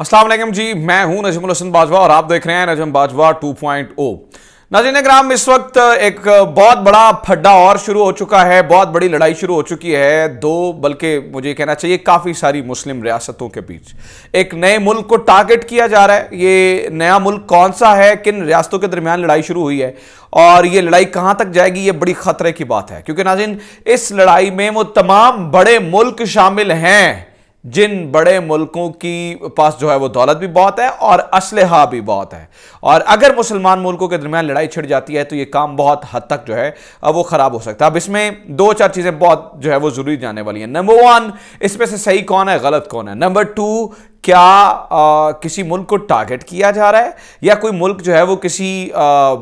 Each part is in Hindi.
असलम जी मैं हूं नजम हसन बाजवा और आप देख रहे हैं नजम बाजवा 2.0 पॉइंट ओ नाजिन ग्राम इस वक्त एक बहुत बड़ा फड्डा और शुरू हो चुका है बहुत बड़ी लड़ाई शुरू हो चुकी है दो बल्कि मुझे कहना चाहिए काफ़ी सारी मुस्लिम रियासतों के बीच एक नए मुल्क को टारगेट किया जा रहा है ये नया मुल्क कौन सा है किन रियासतों के दरमियान लड़ाई शुरू हुई है और ये लड़ाई कहाँ तक जाएगी ये बड़ी ख़तरे की बात है क्योंकि नाजिन इस लड़ाई में वो तमाम बड़े मुल्क शामिल हैं जिन बड़े मुल्कों की पास जो है वो दौलत भी बहुत है और असलहा भी बहुत है और अगर मुसलमान मुल्कों के दरमियान लड़ाई छिड़ जाती है तो ये काम बहुत हद तक जो है वो ख़राब हो सकता है अब इसमें दो चार चीज़ें बहुत जो है वो ज़रूरी जाने वाली हैं नंबर वन इसमें से सही कौन है गलत कौन है नंबर टू क्या आ, किसी मुल्क को टारगेट किया जा रहा है या कोई मुल्क जो है वो किसी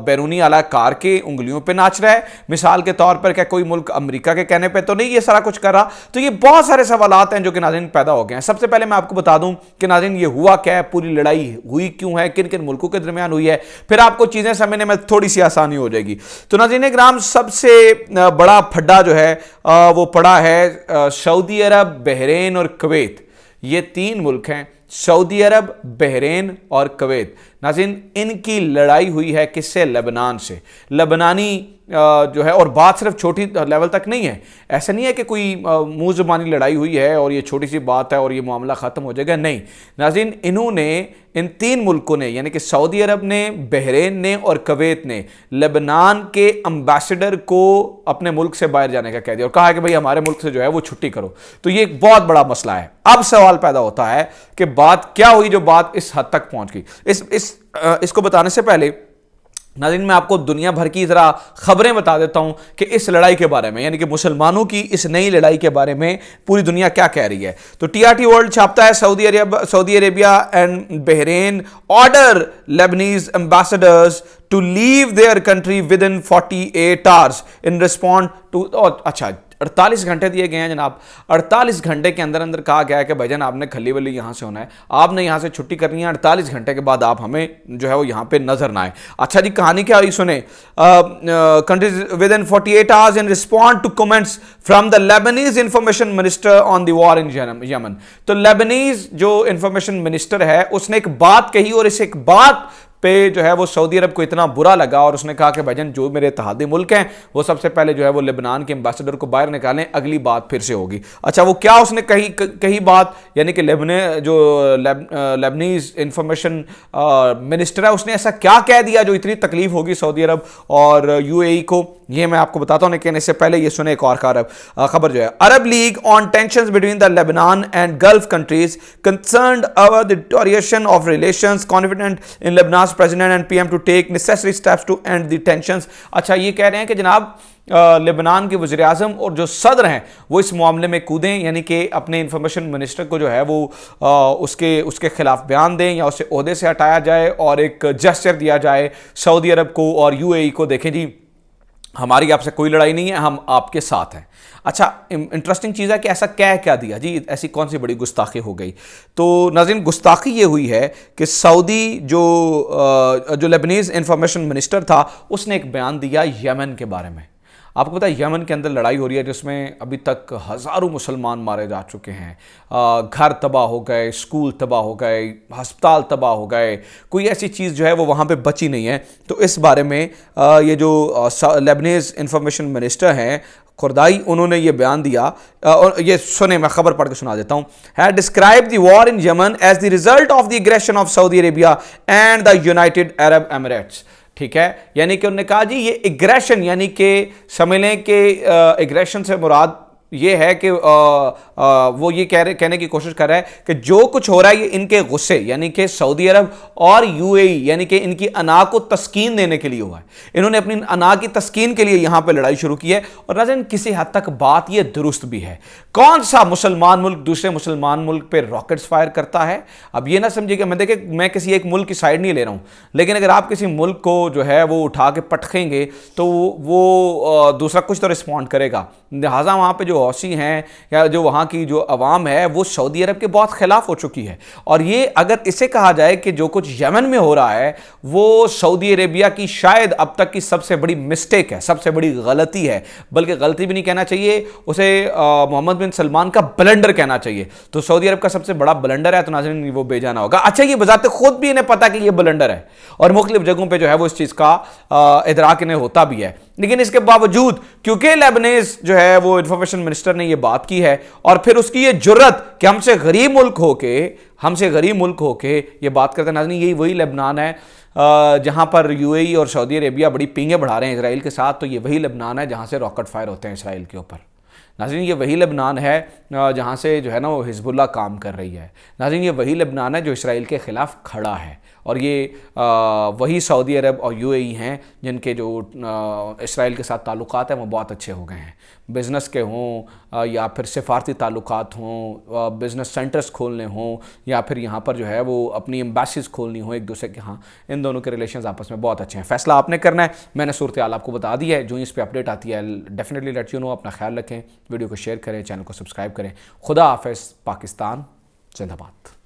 बैरूनी अलाकार के उंगलियों पे नाच रहा है मिसाल के तौर पर क्या कोई मुल्क अमेरिका के कहने पे तो नहीं ये सारा कुछ कर रहा तो ये बहुत सारे सवाल हैं जो कि नाजिन पैदा हो गए हैं सबसे पहले मैं आपको बता दूं कि नाजिन ये हुआ क्या है पूरी लड़ाई हुई क्यों है किन किन मुल्कों के दरमियान हुई है फिर आपको चीज़ें समझने में थोड़ी सी आसानी हो जाएगी तो नाजिन ग्राम सबसे बड़ा फड्डा जो है वो पड़ा है सऊदी अरब बहरेन और कवैत ये तीन मुल्क हैं सऊदी अरब बहरेन और कवैत नाजिन इनकी लड़ाई हुई है किससे लेबनान से लेबनानी जो है और बात सिर्फ छोटी लेवल तक नहीं है ऐसा नहीं है कि कोई मुँह जबानी लड़ाई हुई है और ये छोटी सी बात है और ये मामला ख़त्म हो जाएगा नहीं नाजिन इन्होंने इन तीन मुल्कों ने यानी कि सऊदी अरब ने बहरेन ने और कवैत ने लेबनान के अम्बेसडर को अपने मुल्क से बाहर जाने का कह दिया और कहा कि भाई हमारे मुल्क से जो है वो छुट्टी करो तो ये एक बहुत बड़ा मसला है अब सवाल पैदा होता है कि बात क्या हुई जो बात इस हद तक पहुंच गई इस इस इसको बताने से पहले नाजिन मैं आपको दुनिया भर की ज़रा खबरें बता देता हूं कि इस लड़ाई के बारे में यानी कि मुसलमानों की इस नई लड़ाई के बारे में पूरी दुनिया क्या कह रही है तो टीआरटी वर्ल्ड छापता है Saudi Arab Saudi Arabia and Bahrain order Lebanese ambassadors to leave their country within forty eight hours in respond to अच्छा 48 घंटे दिए गए हैं जनाब 48 घंटे के अंदर अंदर कहा गया है कि भाई आपने खली वली यहाँ से होना है आपने यहाँ से छुट्टी करनी है अड़तालीस घंटे के बाद आप हमें जो है वो यहाँ पे नजर ना आए अच्छा जी कहानी क्या हुई सुने countries within forty eight hours in respond to comments from the Lebanese information minister on the war in Yemen तो लेबनीज जो इन्फॉर्मेशन मिनिस्टर है उसने एक बात कही और इस एक बात पे जो है वो सऊदी अरब को इतना बुरा लगा और उसने कहा कि भाईजन जो मेरे इतिहादी मुल्क हैं वो सबसे पहले जो है वो लेबनान के एम्बेसडर को बाहर निकालें अगली बात फिर से होगी अच्छा वो क्या उसने कही कही बात यानी कि लेबने जो लेबनीज इंफॉर्मेशन मिनिस्टर है उसने ऐसा क्या कह दिया जो इतनी तकलीफ होगी सऊदी अरब और यू e को ये मैं आपको बताता हूँ लेकिन इससे पहले ये सुने एक और खबर खबर जो है Arab League on tension between the Lebanon and Gulf countries concern over deterioration of relation confident in Lebanon president and P to take necessary steps to end tension अच्छा ये कह रहे हैं कि जनाब लेबनान के वजे अजम और जो सदर हैं वो इस मामले में कूदें यानी कि अपने इंफॉर्मेशन मिनिस्टर को जो है वो आ, उसके उसके ख़िलाफ़ बयान दें या उसे अहदे से हटाया जाए और एक जस्चर दिया जाए सऊदी अरब को और यू ए e को देखें जी हमारी आपसे कोई लड़ाई नहीं है हम आपके साथ हैं अच्छा इंटरेस्टिंग चीज़ है कि ऐसा कह क्या दिया जी ऐसी कौन सी बड़ी गुस्ताखी हो गई तो नाजिन गुस्ताखी ये हुई है कि सऊदी जो जो लेबनीज़ इंफॉर्मेशन मिनिस्टर था उसने एक बयान दिया यमन के बारे में आपको पता है यमन के अंदर लड़ाई हो रही है जिसमें अभी तक हज़ारों मुसलमान मारे जा चुके हैं घर तबाह हो गए स्कूल तबाह हो गए हस्पताल तबाह हो गए कोई ऐसी चीज़ जो है वो वहाँ पे बची नहीं है तो इस बारे में ये जो लेबनेज़ इंफॉर्मेशन मिनिस्टर हैं खुरदाई उन्होंने ये बयान दिया और ये सुने मैं खबर पढ़ के सुना देता हूँ है describe the war in Yemen as the result of the aggression of Saudi Arabia and the United Arab Emirates ठीक है यानी कि उन्होंने कहा जी ये एग्रेशन यानी कि समझ लें कि एग्रेशन से मुराद ये है कि आ, आ, वो ये कह रहे कहने की कोशिश कर रहा है कि जो कुछ हो रहा है ये इनके गुस्से यानी कि सऊदी अरब और यूएई यानी कि इनकी अना को तस्कीन देने के लिए हुआ है इन्होंने अपनी अना की तस्कीन के लिए यहाँ पर लड़ाई शुरू की है और नाजन किसी हद तक बात ये दुरुस्त भी है कौन सा मुसलमान मुल्क दूसरे मुसलमान मुल्क पर रॉकेट्स फायर करता है अब ये ना समझिए कि मैं देखे मैं किसी एक मुल्क की साइड नहीं ले रहा हूँ लेकिन अगर आप किसी मुल्क को जो है वो उठा के पटखेंगे तो वो दूसरा कुछ तो रिस्पॉन्ड करेगा लिहाजा वहाँ पे जो हौसी हैं या जो वहाँ की जो आवाम है वो सऊदी अरब के बहुत ख़िलाफ़ हो चुकी है और ये अगर इसे कहा जाए कि जो कुछ यमन में हो रहा है वो सऊदी अरेबिया की शायद अब तक की सबसे बड़ी मिस्टेक है सबसे बड़ी गलती है बल्कि गलती भी नहीं कहना चाहिए उसे मोहम्मद बिन सलमान का बलेंडर कहना चाहिए तो सऊदी अरब का सबसे बड़ा बलेंडर है तो नाजन वो भेजाना होगा अच्छा ये बजाते खुद भी इन्हें पता कि ये बलेंडर है और मुख्तु जगहों पर जो है वो इस चीज़ का इधराक इन्हें होता भी है लेकिन इसके बावजूद क्योंकि लेबनेस जो है वो इंफॉर्मेशन मिनिस्टर ने ये बात की है और फिर उसकी ये जरूरत कि हमसे गरीब मुल्क होके हमसे गरीब मुल्क होके ये बात करते हैं नाजनी यही वही लेबनान है जहां पर यूएई e और सऊदी अरेबिया बड़ी पींगे बढ़ा रहे हैं इसराइल के साथ तो ये वही लेबनान है जहां से रॉकेट फायर होते हैं इसराइल के ऊपर नाजीन ये वही लबनान है जहाँ से जो है ना वो हिजबुल्ला काम कर रही है नाजीन ये वही लबनान है जो इसराइल के ख़िलाफ़ खड़ा है और ये वही सऊदी अरब और यूएई हैं जिनके जो इसराइल के साथ ताल्लुक़ हैं वो बहुत अच्छे हो गए हैं बिज़नेस के हों या फिर सिफारती ताल्लुक़ हों बिज़नेस सेंटर्स खोलने हों या फिर यहाँ पर जो है वो अपनी एम्बेसीज खोलनी हो एक दूसरे के यहाँ इन दोनों के रिलेशन आपस में बहुत अच्छे हैं फैसला आपने करना है मैंने सूरत आपको बता दी है जो इस पर अपडेट आती है डेफिनेटली लेट यू नो अपना ख्याल रखें वीडियो को शेयर करें चैनल को सब्सक्राइब करें खुदा हाफ पाकिस्तान जिंदाबाद